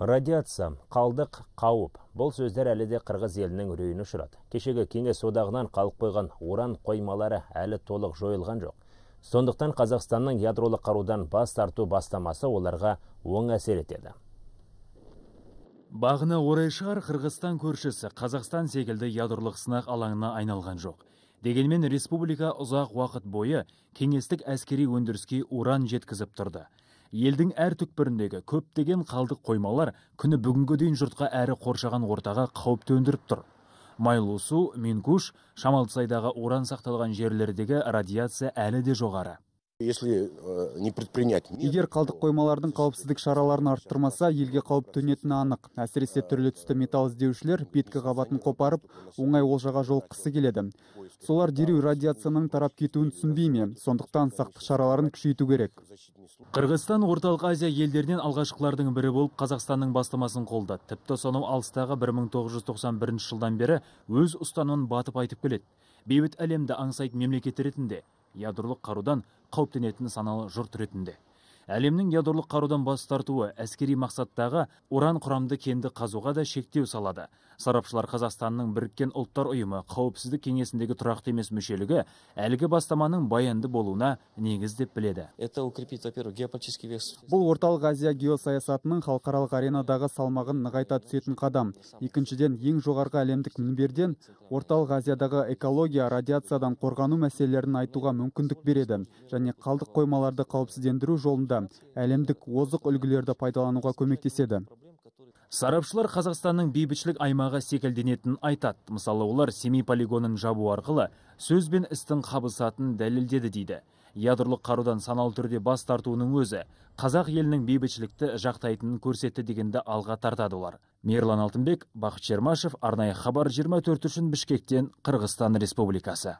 радиация қалдық қауіп бұл сөздер әлі де қырғыз елінің үрейіне ұшырады кешегі кеңес одағынан қалып қойған уран қоймалары әлі толық жойылған жоқ сондықтан қазақстанның ядролық қарудан бас тарту бастамасы оларға оң әсер етеді бағына орай шығар қырғызстан көршісі қазақстан секілді ядролық сынақ алаңына айналған жоқ дегенмен республика ұзақ уақыт бойы кеңестік әскери өндіріске уран жеткізіп тұрды елдің әр түкпіріндегі көптеген қалдық қоймалар күні бүгінгі дейін жұртқа әрі қоршаған ортаға қауіп төндіріп тұр майлы су минкуш шамалсайдағы уран сақталған жерлердегі радиация әлі де жоғары если э, не предпринять егер қалдық қоймалардың қауіпсіздік шараларын арттырмаса елге қауіп төнетіні анық әсіресе түрлі түсті металл іздеушілер беткі қабатын қопарып оңай олжаға жолыққысы келеді солар дереу радиацияның тарап кетуін түсінбей ме сондықтан сақтық шараларын күшейту керек қырғызстан орталық азия елдерінен алғашқылардың бірі болып қазақстанның бастамасын қолдады тіпті сонау алыстағы 1991 жылдан бері өз ұстанымын батып айтып келеді бейбіт әлемді аңсайтын мемлекет ретінде ядролық қарудан қауіптенетін саналы жұрт ретінде әлемнің ядролық қарудан бас тартуы әскери мақсаттағы уран құрамды кенді қазуға да шектеу салады сарапшылар қазақстанның біріккен ұлттар ұйымы қауіпсіздік кеңесіндегі тұрақты емес мүшелігі әлгі бастаманың баянды болуына негіз деп біледі это укрепит во первых геополитический вес бұл орталық азия геосаясатының халықаралық аренадағы салмағын нығайта түсетін қадам екіншіден ең жоғарғы әлемдік мінберден орталық азиядағы экология радиациядан қорғану мәселелерін айтуға мүмкіндік береді және қалдық қоймаларды қауіпсіздендіру жолын әлемдік озық үлгілерді пайдалануға көмектеседі сарапшылар қазақстанның бейбітшілік аймағы секілденетінін айтады мысалы олар семей полигонын жабу арқылы сөз бен істің қабысатынын дәлелдеді дейді ядролық қарудан саналы түрде бас тартуының өзі қазақ елінің бейбітшілікті жақтайтынын көрсетті дегенді алға тартады олар мейірлан алтынбек бақыт чермашев арнайы хабар 24 үшін бішкектен қырғызстан республикасы